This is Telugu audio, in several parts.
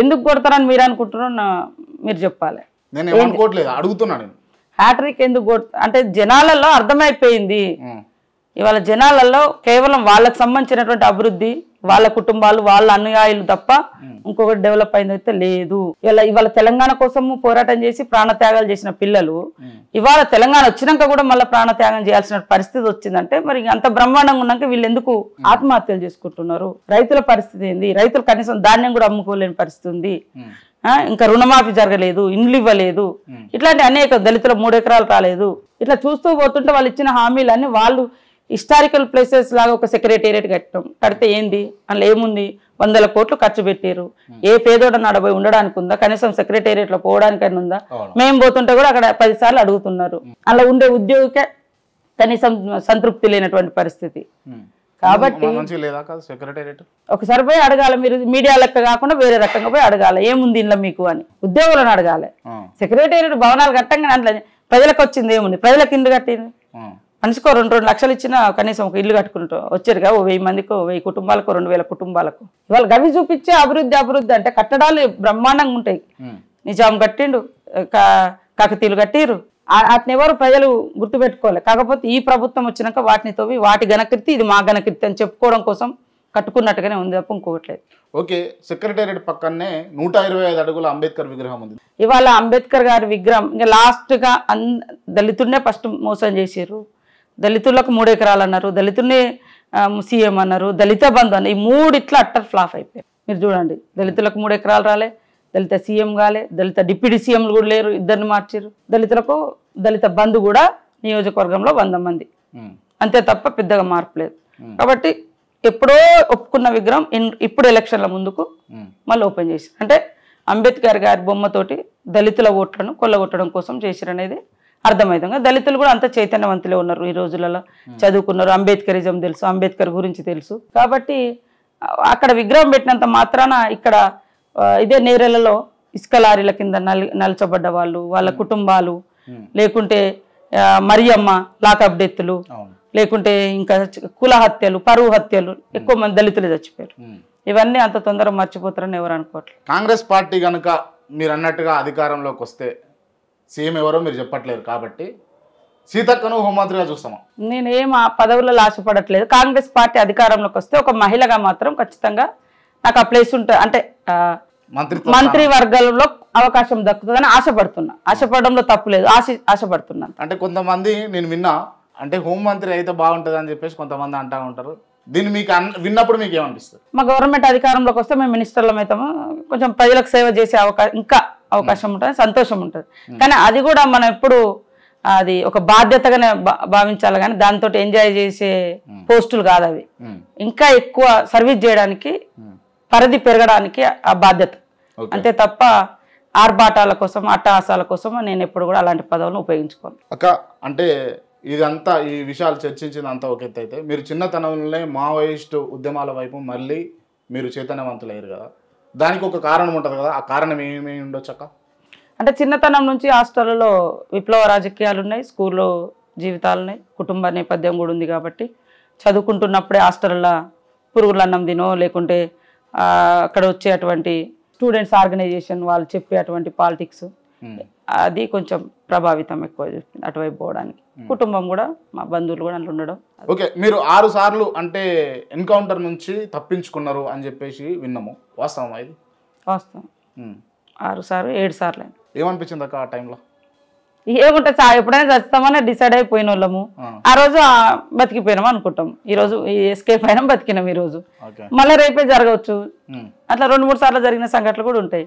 ఎందుకు కొడతారని మీరు అనుకుంటున్నారో మీరు చెప్పాలి అడుగుతున్నాను హ్యాట్రిక్ ఎందుకు కొడతా అంటే జనాలలో అర్థమైపోయింది ఇవాళ జనాలలో కేవలం వాళ్ళకి సంబంధించినటువంటి అభివృద్ధి వాళ్ళ కుటుంబాలు వాళ్ళ అనుయాయులు తప్ప ఇంకొకటి డెవలప్ అయింది అయితే లేదు ఇలా ఇవాళ తెలంగాణ కోసం పోరాటం చేసి ప్రాణత్యాగాలు చేసిన పిల్లలు ఇవాళ తెలంగాణ వచ్చినాక కూడా మళ్ళీ ప్రాణత్యాగం చేయాల్సిన పరిస్థితి వచ్చిందంటే మరి అంత బ్రహ్మాండంగా ఉన్నాక వీళ్ళు ఎందుకు ఆత్మహత్యలు చేసుకుంటున్నారు రైతుల పరిస్థితి ఏంది రైతులు కనీసం ధాన్యం కూడా అమ్ముకోలేని పరిస్థితి ఉంది ఇంకా రుణమాఫీ జరగలేదు ఇండ్లు ఇవ్వలేదు ఇట్లాంటి అనేక దళితుల మూడు ఎకరాలు రాలేదు ఇట్లా చూస్తూ పోతుంటే వాళ్ళు ఇచ్చిన హామీలన్నీ వాళ్ళు హిస్టారికల్ ప్లేసెస్ లాగా ఒక సెక్రటేరియట్ కట్టడం కడితే ఏంది అందులో ఏముంది వందల కోట్లు ఖర్చు పెట్టారు ఏ పేదోడ నడబోయి ఉండడానికి ఉందా కనీసం సెక్రటేరియట్ లో పోవడానికైనా ఉందా మేము పోతుంటే కూడా అక్కడ పదిసార్లు అడుగుతున్నారు అలా ఉండే ఉద్యోగికే కనీసం సంతృప్తి లేనటువంటి పరిస్థితి కాబట్టి ఒకసారి పోయి అడగాల మీరు మీడియా లెక్క కాకుండా వేరే రకంగా పోయి అడగాల ఏముంది ఇంట్లో మీకు అని ఉద్యోగులను అడగాలి సెక్రటేరియట్ భవనాలు కట్టంగా అంటే ప్రజలకు వచ్చింది ఏముంది ప్రజలకు ఇండ్లు కట్టింది మనిషికో రెండు రెండు లక్షలు ఇచ్చిన కనీసం ఒక ఇల్లు కట్టుకుంటూ వచ్చారుగా ఓ వెయ్యి మందికి వెయ్యి కుటుంబాలకు రెండు వేల కుటుంబాలకు ఇవాళ గవి చూపించే అభివృద్ధి అభివృద్ధి అంటే కట్టడాలు బ్రహ్మాండంగా ఉంటాయి నిజాం కట్టిండు కాకతీయులు కట్టిరు వాటిని ఎవరు ప్రజలు గుర్తుపెట్టుకోవాలి కాకపోతే ఈ ప్రభుత్వం వచ్చినాక వాటిని తోవి వాటి ఘనకీర్తి ఇది మా ఘనకీర్తి అని చెప్పుకోవడం కోసం కట్టుకున్నట్టుగానే ఉంది తప్ప ఇంకోవట్లేదు ఓకే సెక్రటేరియట్ పక్కనే నూట ఇరవై ఐదు అడుగుల అంబేద్కర్ విగ్రహం ఉంది ఇవాళ అంబేద్కర్ గారి విగ్రహం ఇంకా లాస్ట్గా అన్ దళితుడినే ఫస్ట్ మోసం చేసారు దళితులకు మూడు ఎకరాలు అన్నారు దళితుల్ని సీఎం అన్నారు దళిత బంధు అన్నారు ఈ మూడు ఇట్లా అట్టర్ ఫ్లాప్ అయిపోయాయి మీరు చూడండి దళితులకు మూడు ఎకరాలు రాలే దళిత సీఎం కాలే దళిత డిప్యూటీ సీఎంలు కూడా లేరు ఇద్దరిని మార్చారు దళితులకు దళిత బంధు కూడా నియోజకవర్గంలో వంద మంది అంతే తప్ప పెద్దగా మార్పు లేదు కాబట్టి ఎప్పుడో ఒప్పుకున్న విగ్రహం ఇప్పుడు ఎలక్షన్ల ముందుకు మళ్ళీ ఓపెన్ చేసి అంటే అంబేద్కర్ గారి బొమ్మతోటి దళితుల ఓట్లను కొల్లగొట్టడం కోసం చేసిరనేది అర్థమవుతుంది దళితులు కూడా అంత చైతన్యవంతులే ఉన్నారు ఈ రోజులలో చదువుకున్నారు అంబేద్కరిజం తెలుసు అంబేద్కర్ గురించి తెలుసు కాబట్టి అక్కడ విగ్రహం పెట్టినంత మాత్రాన ఇక్కడ ఇదే నేరలలో ఇసుక లారీల కింద నలచబడ్డ వాళ్ళు వాళ్ళ కుటుంబాలు లేకుంటే మరియమ్మ లాకప్ డెత్తులు లేకుంటే ఇంకా కుల హత్యలు పరువు హత్యలు ఎక్కువ మంది దళితులు చచ్చిపోయారు ఇవన్నీ అంత తొందరగా మర్చిపోతారని ఎవరు అనుకోవట్లేదు కాంగ్రెస్ పార్టీ కనుక మీరు అన్నట్టుగా అధికారంలోకి వస్తే సీఎం ఎవరో మీరు చెప్పట్లేరు కాబట్టి సీతక్కను హోంమంత్రిగా చూస్తామా నేనేం ఏం ఆ పదవులలో ఆశపడట్లేదు కాంగ్రెస్ పార్టీ అధికారంలోకి వస్తే ఒక మహిళగా మాత్రం ఖచ్చితంగా నాకు ఆ ప్లేస్ ఉంటుంది అంటే మంత్రి వర్గంలో అవకాశం దక్కుతుందని ఆశపడుతున్నా ఆశపడడంలో తప్పు లేదు ఆశ ఆశపడుతున్నాను అంటే కొంతమంది నేను విన్నా అంటే హోంమంత్రి అయితే బాగుంటుంది అని చెప్పేసి కొంతమంది అంటా ఉంటారు దీన్ని మీకు విన్నప్పుడు మీకు ఏమనిపిస్తుంది మా గవర్నమెంట్ అధికారంలోకి వస్తే మేము మినిస్టర్లం అవుతాము కొంచెం ప్రజలకు సేవ చేసే అవకాశం ఇంకా అవకాశం ఉంటుంది సంతోషం ఉంటుంది కానీ అది కూడా మనం ఎప్పుడు అది ఒక బాధ్యతగానే భావించాలి కానీ దాంతో ఎంజాయ్ చేసే పోస్టులు కాదు అవి ఇంకా ఎక్కువ సర్వీస్ చేయడానికి పరిధి పెరగడానికి ఆ బాధ్యత అంతే తప్ప ఆర్భాటాల కోసం అట్టహాసాల కోసం నేను ఎప్పుడు కూడా అలాంటి పదవులను ఉపయోగించుకోను అక్క అంటే ఇదంతా ఈ విషయాలు చర్చించినంతా ఒక ఎత్తు అయితే మీరు చిన్నతనంలోనే మావోయిస్టు ఉద్యమాల వైపు మళ్ళీ మీరు చైతన్యవంతులయ్యారు కదా దానికి ఒక కారణం ఉంటుంది కదా ఆ కారణం ఏమేమి అక్క అంటే చిన్నతనం నుంచి హాస్టల్లో విప్లవ రాజకీయాలు ఉన్నాయి స్కూల్లో జీవితాలు ఉన్నాయి కుటుంబ నేపథ్యం కూడా ఉంది కాబట్టి చదువుకుంటున్నప్పుడే హాస్టల్లో పురుగులు అన్నం తినో లేకుంటే అక్కడ వచ్చేటువంటి స్టూడెంట్స్ ఆర్గనైజేషన్ వాళ్ళు చెప్పేటువంటి పాలిటిక్స్ Hmm. అది కొంచెం ప్రభావితం ఎక్కువ చూపింది అటువైపు పోవడానికి hmm. కుటుంబం కూడా మా బంధువులు కూడా అట్లా ఉండడం ఓకే మీరు ఆరు సార్లు అంటే ఎన్కౌంటర్ నుంచి తప్పించుకున్నారు అని చెప్పేసి విన్నాము వాస్తవం ఇది వాస్తవం hmm. ఆరు సార్లు ఏడు సార్లు ఏమనిపించింది అక్క ఆ టైంలో ఏముంటే ఎప్పుడైనా చస్తామని డిసైడ్ అయిపోయిన వాళ్ళము ఆ రోజు బతికిపోయినాం అనుకుంటాం ఈ రోజు ఎస్కేప్ అయినా బతికినాం ఈ రోజు మళ్ళీ రేపే జరగవచ్చు అట్లా రెండు మూడు సార్లు జరిగిన సంఘటనలు కూడా ఉంటాయి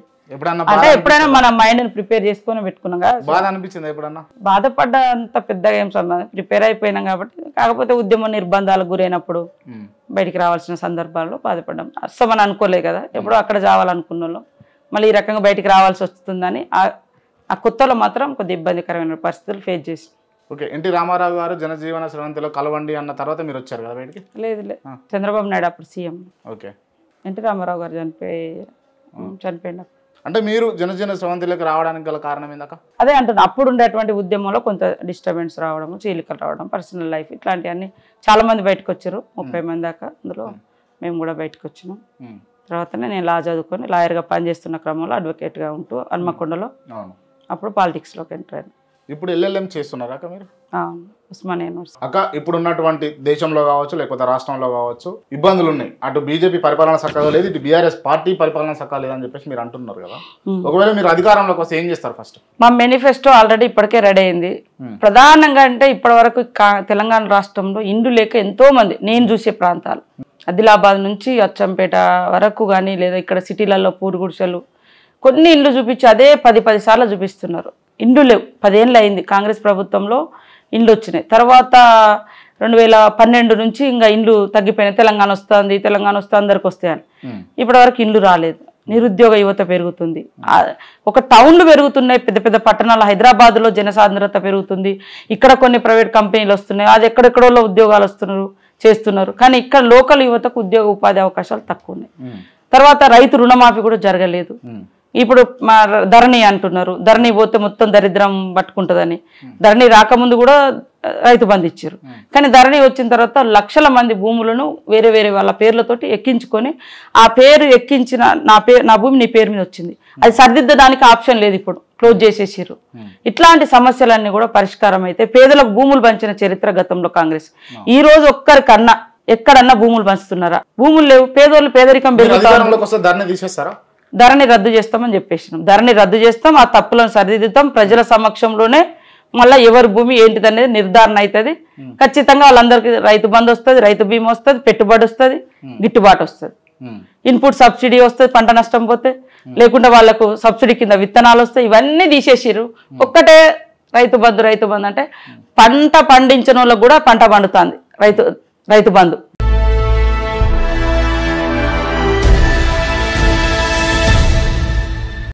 అంటే ఎప్పుడైనా మన మైండ్ ప్రిపేర్ చేసుకొని పెట్టుకున్నాం బాధ అనిపించింది ఎప్పుడన్నా బాధపడ్డంత పెద్దగా ఏం సార్ ప్రిపేర్ అయిపోయినాం కాబట్టి కాకపోతే ఉద్యమ నిర్బంధాలకు గురైనప్పుడు బయటికి రావాల్సిన సందర్భాల్లో బాధపడ్డాం అస్సమని అనుకోలే కదా ఎప్పుడో అక్కడ చావాలనుకున్న వాళ్ళం మళ్ళీ ఈ రకంగా బయటికి రావాల్సి వస్తుందని ఆ కొత్తలో మాత్రం కొద్ది ఇబ్బందికరమైన పరిస్థితులు ఫేస్ చేసి ఓకే ఎన్టీ రామారావు గారు జనజీవన శ్రవంతిలో కలవండి అన్న తర్వాత మీరు వచ్చారు కదా బయటికి లేదు లేదు చంద్రబాబు నాయుడు అప్పుడు సీఎం ఓకే ఎన్టీ రామారావు గారు చనిపోయి చనిపోయినప్పుడు అంటే మీరు జనజన స్రవంతిలోకి రావడానికి గల కారణం ఏందాక అదే అంటున్నా అప్పుడు ఉండేటువంటి ఉద్యమంలో కొంత డిస్టర్బెన్స్ రావడం చీలికలు రావడం పర్సనల్ లైఫ్ ఇట్లాంటివన్నీ చాలా మంది బయటకు వచ్చారు ముప్పై మంది దాకా అందులో మేము కూడా బయటకు వచ్చినాం తర్వాత నేను లా చదువుకొని లాయర్గా పనిచేస్తున్న క్రమంలో అడ్వకేట్గా ఉంటూ హన్మకొండలో అప్పుడు పాలిటిక్స్లోకి ఎంటర్ అయ్యాను ఇప్పుడు ఎల్ఎల్ఎం చేస్తున్నారు అక్క మీరు ఉస్మానియా యూనివర్సిటీ అక్క ఇప్పుడున్నటువంటి దేశంలో కావచ్చు లేకపోతే రాష్ట్రంలో కావచ్చు ఇబ్బందులు ఉన్నాయి అటు బీజేపీ పరిపాలన సక్కగా లేదు ఇటు బీఆర్ఎస్ పార్టీ పరిపాలన సక్కగా లేదని చెప్పేసి మీరు అంటున్నారు కదా ఒకవేళ మీరు అధికారంలోకి వస్తే ఏం చేస్తారు ఫస్ట్ మా మేనిఫెస్టో ఆల్రెడీ ఇప్పటికే రెడీ అయింది ప్రధానంగా అంటే ఇప్పటి వరకు తెలంగాణ రాష్ట్రంలో ఇండ్లు లేక ఎంతో మంది నేను చూసే ప్రాంతాలు ఆదిలాబాద్ నుంచి అచ్చంపేట వరకు కానీ లేదా ఇక్కడ సిటీలలో పూరుగుడిసెలు కొన్ని ఇండ్లు చూపించి అదే పది పది సార్లు చూపిస్తున్నారు ఇండ్లు లేవు పదేళ్ళు అయింది కాంగ్రెస్ ప్రభుత్వంలో ఇండ్లు వచ్చినాయి తర్వాత రెండు వేల పన్నెండు నుంచి ఇంకా ఇండ్లు తగ్గిపోయినాయి తెలంగాణ వస్తుంది తెలంగాణ వస్తే అందరికి వస్తాయని ఇప్పటి వరకు ఇండ్లు రాలేదు నిరుద్యోగ యువత పెరుగుతుంది ఒక టౌన్లు పెరుగుతున్నాయి పెద్ద పెద్ద పట్టణాలు హైదరాబాద్లో జనసాంద్రత పెరుగుతుంది ఇక్కడ కొన్ని ప్రైవేట్ కంపెనీలు వస్తున్నాయి అది ఎక్కడెక్కడో ఉద్యోగాలు వస్తున్నారు చేస్తున్నారు కానీ ఇక్కడ లోకల్ యువతకు ఉద్యోగ ఉపాధి అవకాశాలు తక్కువ ఉన్నాయి తర్వాత రైతు రుణమాఫీ కూడా జరగలేదు ఇప్పుడు మా ధరణి అంటున్నారు ధరణి పోతే మొత్తం దరిద్రం పట్టుకుంటుందని ధరణి రాకముందు కూడా రైతు బంధు ఇచ్చారు కానీ ధరణి వచ్చిన తర్వాత లక్షల మంది భూములను వేరే వేరే వాళ్ళ పేర్లతోటి ఎక్కించుకొని ఆ పేరు ఎక్కించిన నా పేరు నా భూమి నీ పేరు మీద వచ్చింది అది సరిదిద్దడానికి ఆప్షన్ లేదు ఇప్పుడు క్లోజ్ చేసేసారు ఇట్లాంటి సమస్యలన్నీ కూడా పరిష్కారం అయితే పేదలకు భూములు పంచిన చరిత్ర గతంలో కాంగ్రెస్ ఈ రోజు ఒక్కరి కన్నా ఎక్కడన్నా భూములు పంచుతున్నారా భూములు లేవు పేదోళ్ళు పేదరికం పెరుగుతారు ధరని రద్దు చేస్తామని చెప్పేసినాం ధరని రద్దు చేస్తాం ఆ తప్పులను సరిదిద్దుతాం ప్రజల సమక్షంలోనే మళ్ళీ ఎవరి భూమి ఏంటిది అనేది నిర్ధారణ అవుతుంది ఖచ్చితంగా వాళ్ళందరికీ రైతు బంధు వస్తుంది రైతు బీమా వస్తుంది పెట్టుబడి వస్తుంది గిట్టుబాటు వస్తుంది ఇన్పుట్ సబ్సిడీ వస్తుంది పంట నష్టం పోతే లేకుండా వాళ్ళకు సబ్సిడీ కింద విత్తనాలు వస్తాయి ఇవన్నీ తీసేసిరు ఒక్కటే రైతు బంధు రైతు బంధు అంటే పంట పండించిన కూడా పంట పండుతుంది రైతు రైతు బంధు